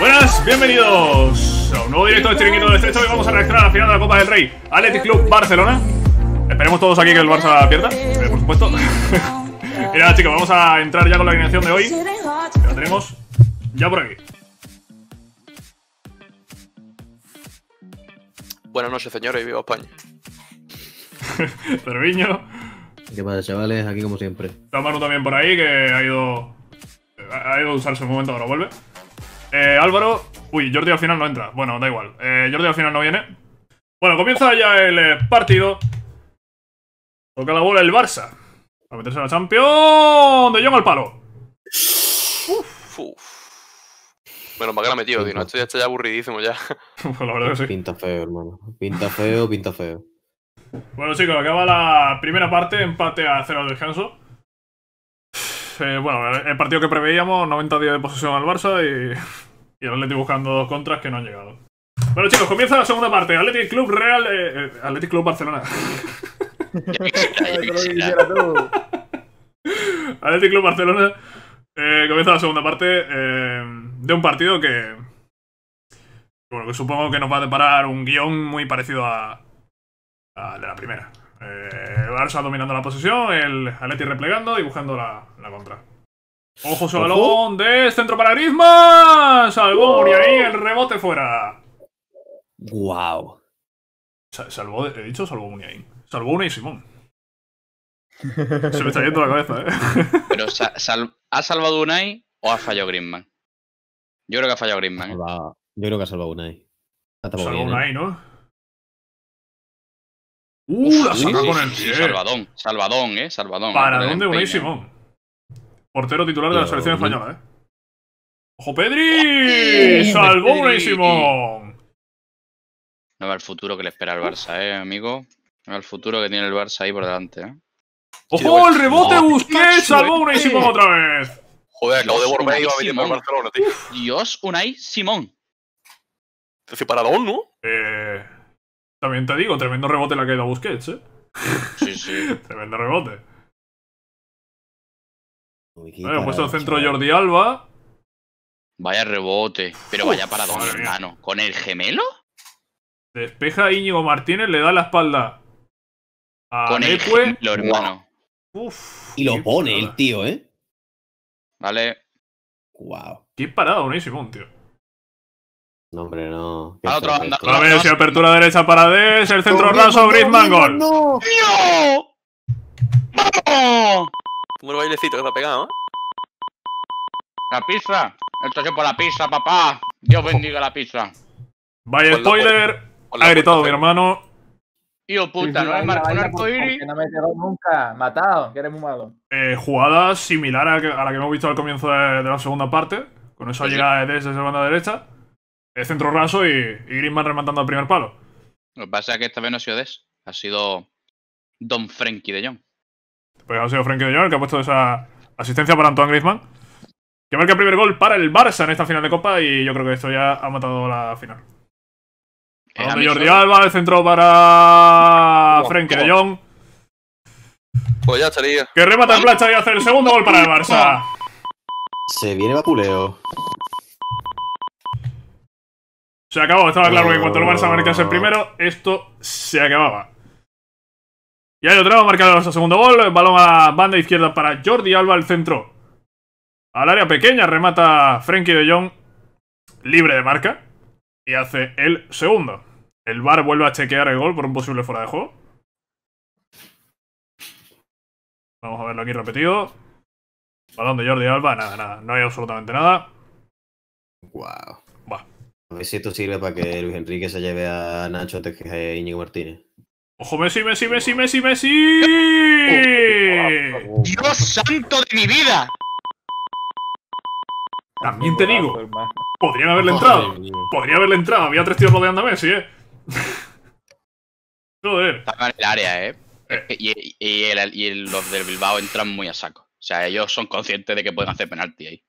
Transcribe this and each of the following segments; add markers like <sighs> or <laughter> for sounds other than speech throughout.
Buenas, bienvenidos a un nuevo directo de Chiringuito del Estrecho. Hoy vamos a reaccionar a la final de la Copa del Rey. Athletic Club Barcelona. Esperemos todos aquí que el Barça pierda, eh, por supuesto. y <laughs> nada, chicos, vamos a entrar ya con la alineación de hoy. la tenemos ya por aquí. Buenas noches, señores, y viva España. <laughs> Cerviño. ¿Qué pasa, chavales? Aquí como siempre. Está Manu también por ahí, que ha ido... Ha ido a usarse un momento, ahora vuelve. Eh, Álvaro... Uy, Jordi al final no entra. Bueno, da igual. Eh, Jordi al final no viene. Bueno, comienza ya el eh, partido. Toca la bola el Barça. Para meterse a la Champions. De Jong al palo. Bueno, ¿para qué la metió, metido, tío? Esto ya está ya aburridísimo ya. <laughs> Pues la verdad que Pinta feo, hermano. Pinta feo, pinta feo. Bueno, chicos, acaba la primera parte, empate a cero al descanso. Eh, bueno, el partido que preveíamos, 90 días de posesión al Barça y, el Atleti buscando dos contras que no han llegado. Bueno, chicos, comienza la segunda parte. Athletic Club Real... Atlético Club Barcelona. Athletic Club Barcelona. Eh, comienza la segunda parte eh, de un partido que... que supongo que nos va a deparar un guión muy parecido al de la primera. Eh, Barça dominando la posición, el Atleti replegando y buscando la, la contra. Ojo su balón de centro para Griezmann. Salvó Unai ahí el rebote fuera. Guau. Salvó, he dicho salvó Muniain. Salvó Unai Simón. Se me está yendo la cabeza, ¿eh? <laughs> Pero ¿ha salvado Unai o ha fallado Griezmann? Yo creo que ha fallado Griezmann. ¿eh? Yo creo que ha salvado Unai. ¿Salvó salvado ¿eh? Unai, ¿no? ¡Uh! La saca con el pie. salvadón, salvadón, eh. Salvadón. ¿Para dónde buenísimo? Eh, Portero titular de la selección española, eh. ¡Ojo, Pedri! ¡Salvó buenísimo! No va el futuro que le espera el Barça, eh, amigo. No va el futuro que tiene el Barça ahí por delante, eh. ¡Ojo, el rebote no, salvó ¡Salvó buenísimo otra vez! Joder, lo de va a meter por Barcelona, tío. Dios, Unai Simón. ¿Para dónde, ¿no? Eh. También te digo, tremendo rebote la que ha ido a Busquets, ¿eh? Sí, sí. <laughs> tremendo rebote. Bueno, puesto el centro Jordi Alba. Vaya rebote. Pero vaya para hermano. ¿Con el gemelo? Despeja Íñigo Martínez, le da la espalda. A Con el hermano. y lo pone el tío, ¿eh? Vale. Guau. Qué parado buenísimo, tío. No, hombre, no. A otra banda. vez, apertura derecha para Des, el centro raso, Griezmann, gol. ¡No! ¡No! ¡Vamos! bailecito que se ha pegado, ¿eh? La pizza. Esto es por la pizza, papá. Dios oh. bendiga la pizza. Vaya spoiler. Ha gritado mi hermano. Tío puta, no es No un arcoíris. Que no me llegado nunca. Matado, que eres muy malo. Eh, jugada similar a, la que hemos visto al comienzo de, la segunda parte. Con esa llegada de Des desde la banda derecha. Es centro raso y, grisman Griezmann rematando al primer palo. Lo que pasa es que esta vez no ha sido Des, ha sido Don Frenkie de Jong. Pues ha sido Frenkie de Jong el que ha puesto esa asistencia para Antoine Griezmann. Que marca el primer gol para el Barça en esta final de Copa y yo creo que esto ya ha matado la final. A Jordi Alba, el centro para Frenkie de Jong. Pues ya estaría. Que remata el plancha y hace el segundo gol para el Barça. Se viene vapuleo. Se acabó, estaba claro que en cuanto el Barça oh. marcase el primero, esto se acababa. Y ahí lo tenemos, marcado el segundo gol. El balón a banda izquierda para Jordi Alba, al centro. Al área pequeña, remata Frenkie de Jong, libre de marca. Y hace el segundo. El Bar vuelve a chequear el gol por un posible fuera de juego. Vamos a verlo aquí repetido. Balón de Jordi Alba, nada, nada, no hay absolutamente nada. Guau. A ver si esto sirve para que Luis Enrique se lleve a Nacho antes que Íñigo Martínez. ¡Ojo, Messi, Messi, Messi, Messi, Messi! ¡Dios santo de mi vida! También te digo, podrían haberle entrado. Podría haberle entrado. Había tres tíos rodeando a Messi, ¿eh? <laughs> Joder. Están en el área, ¿eh? Y, los del Bilbao entran muy a saco. O sea, ellos son conscientes de que pueden hacer penalti ahí.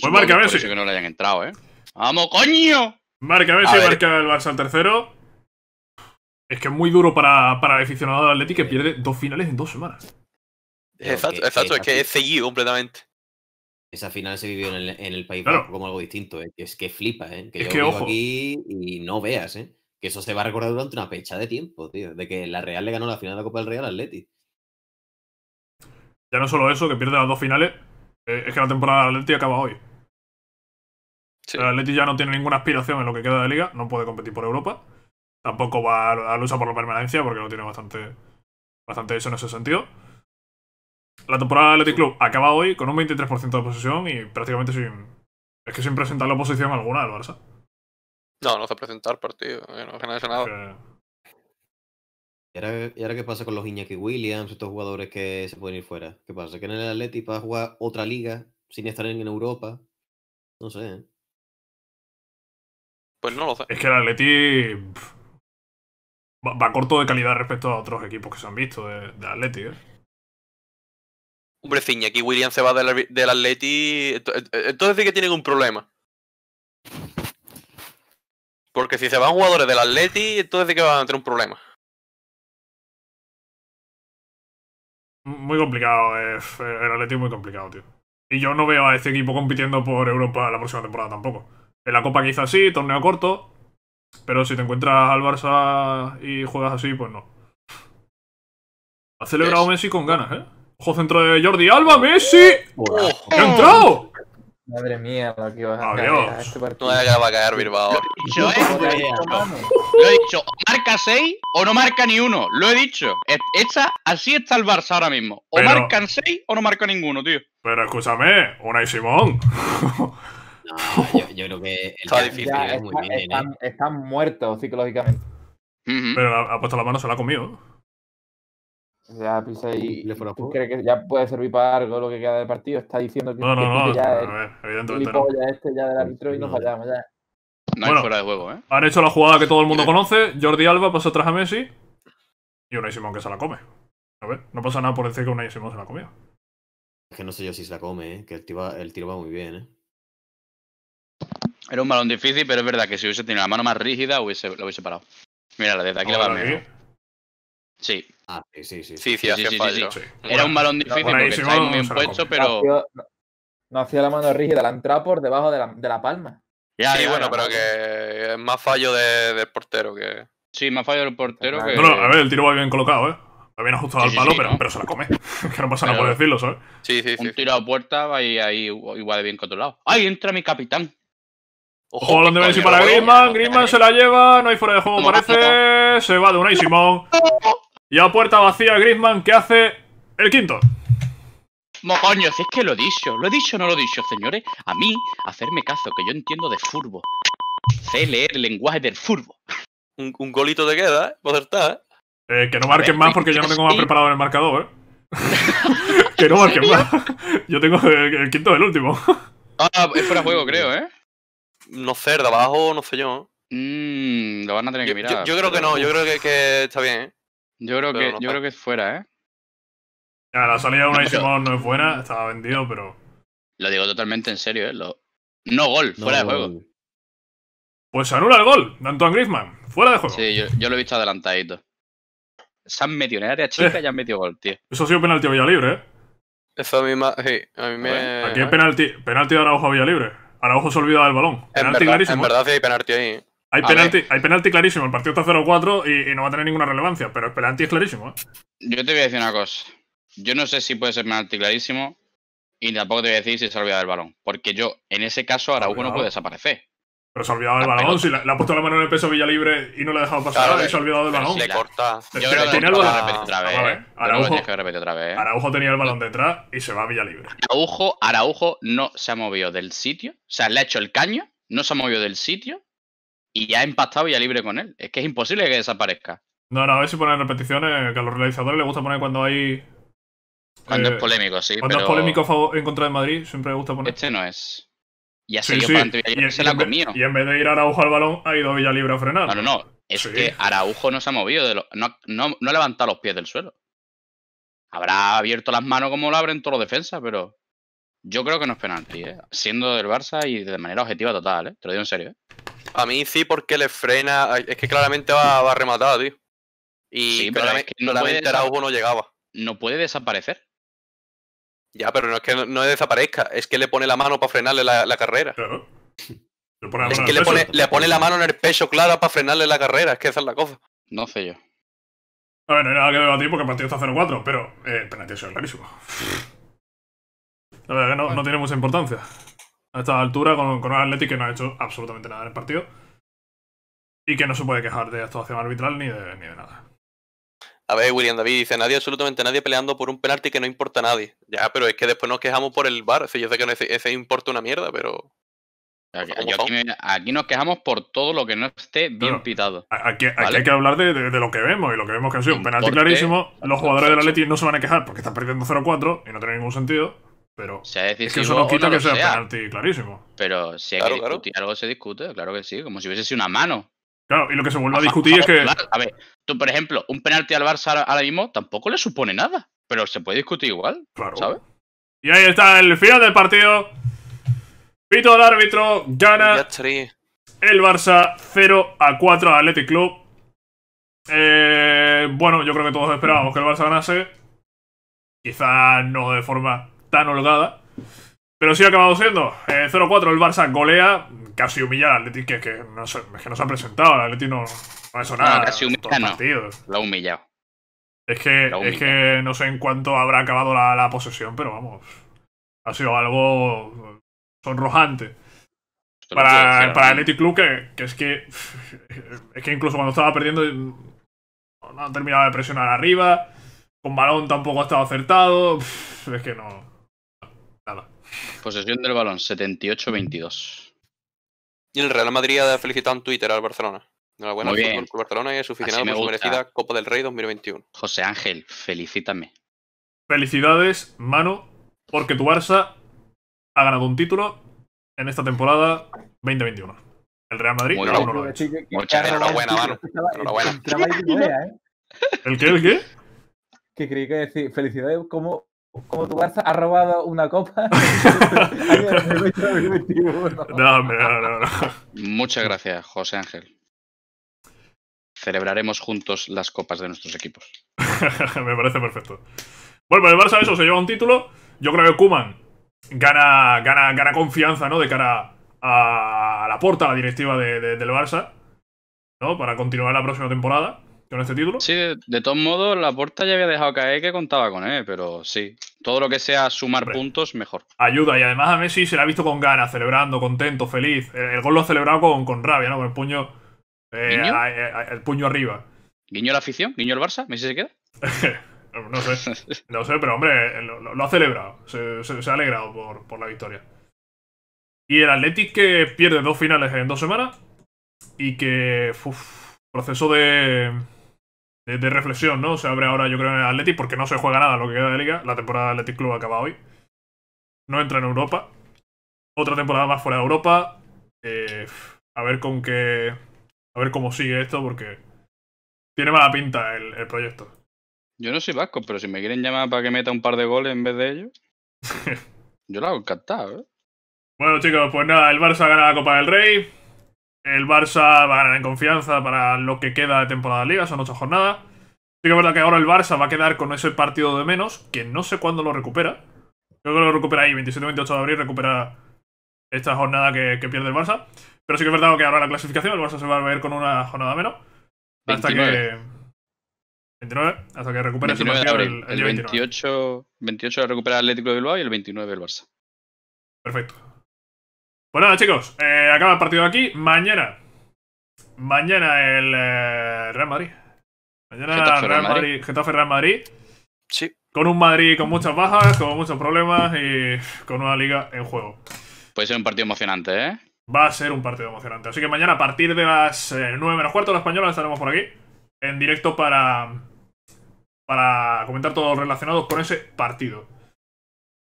Buen marca, Messi. que no le hayan entrado, ¿eh? ¡Vamos, coño! Marca a ver. marca el Barça al tercero. Es que es muy duro para, para el aficionado del Atleti que pierde dos finales en dos semanas. Exacto, es que es seguido completamente. Esa final se vivió en el, País claro. como algo distinto, ¿eh? es que flipa, ¿eh? que es yo que, ojo. aquí y no veas, ¿eh? que eso se va a recordar durante una fecha de tiempo, tío, de que la Real le ganó la final de la Copa del Real al Atleti. Ya no solo eso, que pierde las dos finales, eh, es que la temporada del Atleti acaba hoy. El Atleti ya no tiene ninguna aspiración en lo que queda de liga, no puede competir por Europa. Tampoco va a, luchar por la permanencia porque no tiene bastante, bastante en ese sentido. La temporada del Athletic Club acaba hoy con un 23% de posesión y prácticamente sin. Es que sin presentar la oposición alguna al Barça. No, no hace presentar partido, eh, no gana nada. Que... ¿Y ahora, qué pasa con los Iñaki Williams, estos jugadores que se pueden ir fuera? ¿Qué pasa? ¿Que en el Atleti para jugar otra liga sin estar en, en Europa? No sé. ¿eh? Pues no lo sé. Es que el Atleti va, corto de calidad respecto a otros equipos que se han visto de, Atleti, ¿eh? Hombre, aquí William se va del, Atleti. Entonces sí que tienen un problema. Porque si se van jugadores del Atleti, entonces sí que van a tener un problema. Muy complicado, eh, el Atleti es muy complicado, tío. Y yo no veo a este equipo compitiendo por Europa la próxima temporada tampoco. En la Copa quizás sí, torneo corto. Pero si te encuentras al Barça y juegas así, pues no. Ha celebrado Messi con ganas, ¿eh? Ojo centro de Jordi Alba, Messi. ¡Ha entrado! Madre mía, lo que ibas a Adiós. Este partido No va a caer Bilbao. Yo ¿eh? he dicho, lo he dicho, o marca 6 o no marca ni uno. Lo he dicho. E-, Esta, así está el Barça ahora mismo. O marcan 6 o no marca ninguno, tío. Pero escúchame, Una y Simón. <laughs> Ah, yo, creo que el es ¿eh? ¿eh? están, muertos psicológicamente. Pero ha, puesto la mano, se la ha comido. Ya, pisa y, ¿tú crees que ya puede servir para algo lo que queda del partido? Está diciendo que, no, no, no, evidentemente no. Este y nos fallamos No hay fuera de juego, ¿eh? Han hecho la jugada que todo el mundo conoce. Jordi Alba pasó atrás a Messi. Y Unai Simón que se la come. A ver, no pasa nada por decir que Unai Simón se la comió. Es que no sé yo si se la come, ¿eh? Que el tiro el tiro va muy bien, ¿eh? Era un balón difícil, pero es verdad que si hubiese tenido la mano más rígida, lo hubiese parado. Mira, desde aquí la va Sí. Ah, sí, sí, sí. Sí, sí, sí, sí, Era un balón difícil porque está muy bien puesto, pero. No, hacía la mano rígida, la entraba por debajo de la, de la palma. Ya, sí, bueno, pero que es más fallo de, del portero que. Sí, más fallo del portero que. No, a ver, el tiro va bien colocado, ¿eh? Va bien ajustado al palo, pero, pero, se la come. <laughs> que no pasa nada por decirlo, ¿sabes? Sí, sí, Un tiro a puerta va ahí, ahí igual de bien controlado. ¡Ay, entra mi capitán! Ojo, donde si para Griezmann. Griezmann se la lleva. No hay fuera de juego, parece. Se va de una y Simón. Y a puerta vacía, Griezmann, que hace el quinto. No, si es que lo he dicho, lo he dicho no lo he dicho, señores. A mí, hacerme caso, que yo entiendo de furbo. Sé leer el lenguaje del furbo. Un, golito te queda, ¿eh? Poder ¿eh? eh que no marquen más porque ya no tengo más preparado en el marcador, ¿eh? <laughs> <laughs> que no marquen más. Yo tengo el, quinto del último. Ah, es fuera juego, creo, ¿eh? no sé, de abajo, no sé yo. Mmm… lo van a tener que mirar. Yo, creo que no, yo creo que, está bien, ¿eh? Yo creo, que, yo creo que es fuera, ¿eh? la salida de <laughs> una pero... no es buena, estaba vendido, pero. Lo digo totalmente en serio, ¿eh? No gol, fuera de juego. Pues se anula el gol de Antoine Griezmann, fuera de juego. Sí, yo, lo he visto adelantadito. Se han metido en área chica eh. y han metido gol, tío. Eso ha sido penalti a Villa Libre, ¿eh? Eso a mí, sí, a mí me. Aquí quién penalti, penalti de Araujo a Villa Libre. Araujo se olvida del balón. penalti clarísimo. En ¿eh? verdad hay penalti ahí. Hay penalti, clarísimo. El partido está 0-4 y, no va a tener ninguna relevancia, pero el penalti es clarísimo. ¿eh? Yo te voy a decir una cosa. Yo no sé si puede ser penalti clarísimo y tampoco te voy a decir si se olvida del balón. Porque yo, en ese caso, Araujo no puede desaparecer. Pero se ha olvidado del balón. Si le, ha puesto la mano en el peso Villa Libre y no le ha dejado pasar, se ha olvidado del balón. Le corta. Yo creo que lo otra vez. Araujo, que repetir otra vez. Araujo tenía el balón detrás y se va a Villa Libre. Araujo, Araujo no se ha movido del sitio. O sea, le ha hecho el caño, no se ha movido del sitio y ya ha empastado Villa Libre con él. Es que es imposible que desaparezca. No, no, a ver si ponen repeticiones, que a los realizadores les gusta poner cuando hay. Cuando es eh, polémico, sí. Cuando es polémico en contra de Madrid, siempre les gusta poner. Este no es. Ya y, se la comió. Y en vez de ir a Araujo al balón, ha ido Villalibre a frenar. No, no, Es que Araujo no se ha movido, no, no, ha levantado los pies del suelo. Habrá abierto las manos como lo abren todos los defensas, pero yo creo que no es penalti, ¿eh? siendo del Barça y de manera objetiva total, ¿eh? te lo digo en serio. ¿eh? A mí sí, porque le frena, es que claramente va, rematado, tío. Y claramente, Araujo no llegaba. No puede desaparecer. Ya, pero no es que no, desaparezca, es que le pone la mano para frenarle la, carrera. Claro. Le pone la mano es que le pone, la mano en el pecho, claro, para frenarle la carrera, es que esa es la cosa. No sé yo. A ver, no hay nada que debatir porque el partido está 0-4, pero eh, el penalti es clarísimo. La verdad que no, tiene mucha importancia. A esta altura, con, con un Athletic que no ha hecho absolutamente nada en el partido. Y que no se puede quejar de actuación arbitral ni de, ni de nada. A ver, William David dice, nadie, absolutamente nadie peleando por un penalti que no importa a nadie. Ya, pero es que después nos quejamos por el bar. yo sé que ese, importa una mierda, pero... Aquí, nos quejamos por todo lo que no esté bien pitado. Aquí, hay que hablar de, lo que vemos, y lo que vemos que ha sido un penalti clarísimo. Los jugadores del Atleti no se van a quejar porque están perdiendo 0-4 y no tiene ningún sentido. Pero es que eso no quita que sea, penalti clarísimo. Pero si algo, se discute, claro que sí, como si hubiese sido una mano y lo que se vuelve a discutir es que. a ver, tú, por ejemplo, un penalti al Barça ahora mismo tampoco le supone nada, pero se puede discutir igual, claro. ¿sabes? Y ahí está el final del partido. Pito del árbitro, gana el Barça 0 a 4 al Athletic Club. Eh, bueno, yo creo que todos esperábamos que el Barça ganase. Quizá no de forma tan holgada. Pero sí ha acabado siendo. 0-4 eh, el Barça golea. Casi humilla al Atleti, que, que, no, se, que no se ha presentado. El Atleti no, ha hecho nada. No, casi humilla, Lo ha humillado. Es que, no sé en cuánto habrá acabado la, posesión, pero vamos. Ha sido algo sonrojante. para, el Club, que, es que. <laughs> Es que incluso cuando estaba perdiendo. No han terminado de presionar arriba. Con balón tampoco ha estado acertado. <laughs> Es que no. Nada. Posesión del balón, 78-22. Y el Real Madrid ha felicitado en Twitter al Barcelona. Enhorabuena buena Barcelona y a su merecida Copa del Rey 2021. José Ángel, felicítame. Felicidades, mano, porque tu Barça ha ganado un título en esta temporada 2021. El Real Madrid no enhorabuena, mano. Enhorabuena. ¿eh? ¿El qué? ¿El qué? Que creí que decir felicidades como como tu Barça ha robado una copa. <laughs> Muchas gracias, José Ángel. Celebraremos juntos las copas de nuestros equipos. <laughs> Me parece perfecto. Bueno, pues el Barça eso se lleva un título. Yo creo que Kuman gana, gana, confianza, ¿no? De cara a, la puerta, la directiva del Barça, Para continuar la próxima temporada con este título. Sí, de, todos modos, la puerta ya había dejado caer que contaba con él, pero sí, todo lo que sea sumar puntos, mejor. Ayuda, y además a Messi se le ha visto con ganas, celebrando, contento, feliz. El, gol lo ha celebrado con, con, rabia, ¿no? Con el puño, eh, eh, el puño arriba. ¿Guiño la afición? ¿Guiño el Barça? ¿Messi se queda? <laughs> no sé, no sé, pero hombre, lo, ha celebrado, se, ha alegrado por, la victoria. Y el Athletic que pierde dos finales en dos semanas y que, proceso de, de, reflexión, ¿no? Se abre ahora, yo creo, en el Athletic, porque no se juega nada lo que queda de liga. La temporada de Athletic Club acaba hoy. No entra en Europa. Otra temporada más fuera de Europa. Eh, a ver con qué. A ver cómo sigue esto, porque tiene mala pinta el, proyecto. Yo no soy vasco, pero si me quieren llamar para que meta un par de goles en vez de ellos, <laughs> yo lo hago encantado, ¿eh? Bueno, chicos, pues nada, el Barça gana la Copa del Rey el Barça va a ganar en confianza para lo que queda de temporada de liga, son ocho jornadas. Sí que es verdad que ahora el Barça va a quedar con ese partido de menos, que no sé cuándo lo recupera. Creo que lo recupera ahí, 27-28 de abril, recupera esta jornada que, pierde el Barça. Pero sí que es verdad que ahora la clasificación, el Barça se va a ver con una jornada menos. Hasta que... 29, hasta que recupere el partido el, abril. el 28, recupera el Atlético de Bilbao y el 29 el Barça. Perfecto. Pues nada, chicos, eh, acaba el partido aquí. Mañana. Mañana el eh, Real Madrid. Mañana el Real Madrid. Getafe Real Madrid. Sí. Con un Madrid con muchas bajas, con muchos problemas y <sighs> con una liga en juego. Puede ser un partido emocionante, ¿eh? Va a ser un partido emocionante. Así que mañana a partir de las eh, nueve 9 menos cuarto, de la española estaremos por aquí. En directo para. Para comentar todo relacionado con ese partido.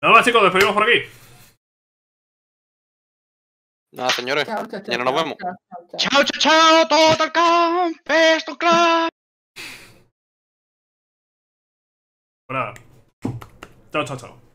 Nada más, chicos, despedimos por aquí. Nada, señores. Ya nos vemos. Chao, chao, chao. Total Camp. esto Hola. Chao, chao, chao.